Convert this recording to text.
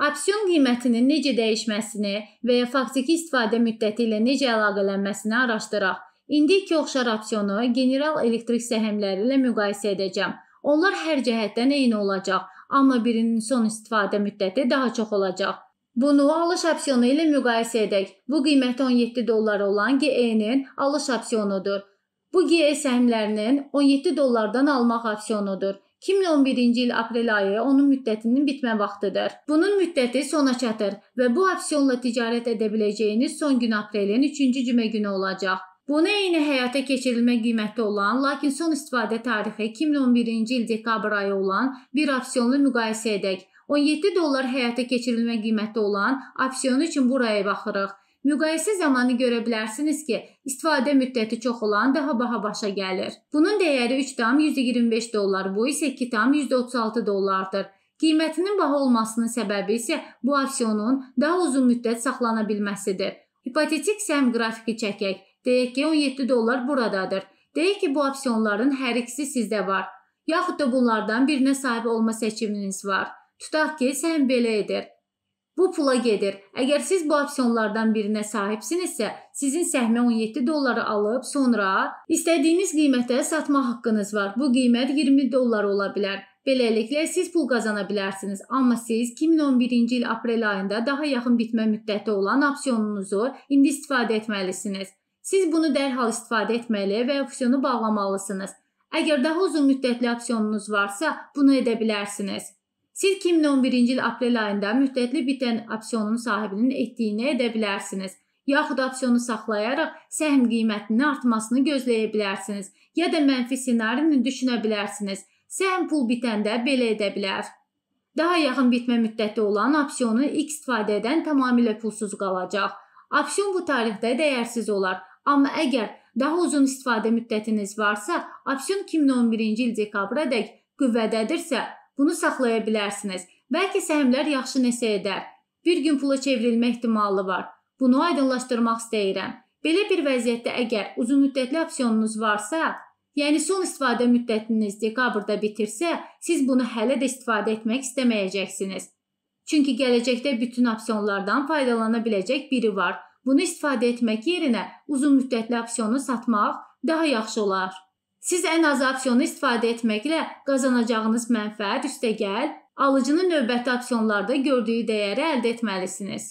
Opsiyon qiymətinin necə dəyişməsini və ya faktiki istifadə müddəti ilə necə əlaqələnməsini araşdıraq. İndi iki oxşar opsiyonu general elektrik səhmləri ilə müqayisə edəcəm. Onlar hər cəhətdən eyni olacaq, amma birinin son istifadə müddəti daha çox olacaq. Bunu alış opsiyonu ilə müqayisə edək. Bu qiyməti 17 dollar olan GE-nin alış opsiyonudur. Bu GE səhmlərinin 17 dollardan almaq opsiyonudur. 2011-ci il aprel ayı onun müddətinin bitmə vaxtıdır. Bunun müddəti sona çatır və bu opsiyonla ticarət edə biləcəyiniz son gün aprelin 3-cü cümə günü olacaq. Bunu eyni həyata keçirilmə qiyməti olan, lakin son istifadə tarixi 2011-ci il dekabr ayı olan bir opsiyonla müqayisə edək. 17 dollar həyata keçirilmə qiyməti olan opsiyon üçün buraya baxırıq. Müqayisə zamanı görə bilərsiniz ki, istifadə müddəti çox olan daha baha başa gəlir. Bunun dəyəri 3,125 dollar, bu isə 2,36 dollardır. Qiymətinin baha olmasının səbəbi isə bu opsiyonun daha uzun müddət saxlana bilməsidir. Hipotetik səhəm qrafiki çəkək. Deyək ki, 17 dollar buradadır. Deyək ki, bu opsiyonların hər ikisi sizdə var. Yaxud da bunlardan birinə sahib olma seçiminiz var. Tutaq ki, səhəm belə edir. Bu pula gedir. Əgər siz bu opsiyonlardan birinə sahibsinizsə, sizin səhmə 17 dolları alıb sonra istədiyiniz qiymətə satma haqqınız var. Bu qiymət 20 dollar ola bilər. Beləliklə siz pul qazana bilərsiniz, amma siz 2011-ci il aprel ayında daha yaxın bitmə müddəti olan opsiyonunuzu indi istifadə etməlisiniz. Siz bunu dərhal istifadə etməli və opsiyonu bağlamalısınız. Əgər daha uzun müddətli opsiyonunuz varsa, bunu edə bilərsiniz. Siz 2011-ci il aprel ayında müddətli bitən opsiyonun sahibinin etdiyini edə bilərsiniz. Yaxud opsiyonu saxlayaraq səhm qiymətinin artmasını gözləyə bilərsiniz ya da mənfi ssenarini düşünə bilərsiniz. Səhm pul bitəndə belə edə bilər. Daha yaxın bitmə müddəti olan opsiyonu X istifadə edən tamamilə pulsuz qalacaq. Opsiyon bu tarixdə dəyərsiz olar, amma əgər daha uzun istifadə müddətiniz varsa, opsiyon 2011-ci il dekabradək qüvvədədirsə, Bunu saxlaya bilərsiniz. Bəlkə səhmlər yaxşı nəsə edər. Bir gün pula çevrilmə ehtimalı var. Bunu aydınlaşdırmaq istəyirəm. Belə bir vəziyyətdə əgər uzunmüddətli opsiyonunuz varsa, yəni son istifadə müddətiniz dekabrda bitirsə, siz bunu hələ də istifadə etmək istəməyəcəksiniz. Çünki gələcəkdə bütün opsiyonlardan faydalana biləcək biri var. Bunu istifadə etmək yerinə uzunmüddətli opsiyonu satmaq daha yaxşı olar. Siz ən azı opsiyonu istifadə etməklə qazanacağınız mənfəət üstəgəl alıcının növbəti opsiyonlarda gördüyü dəyəri əldə etməlisiniz.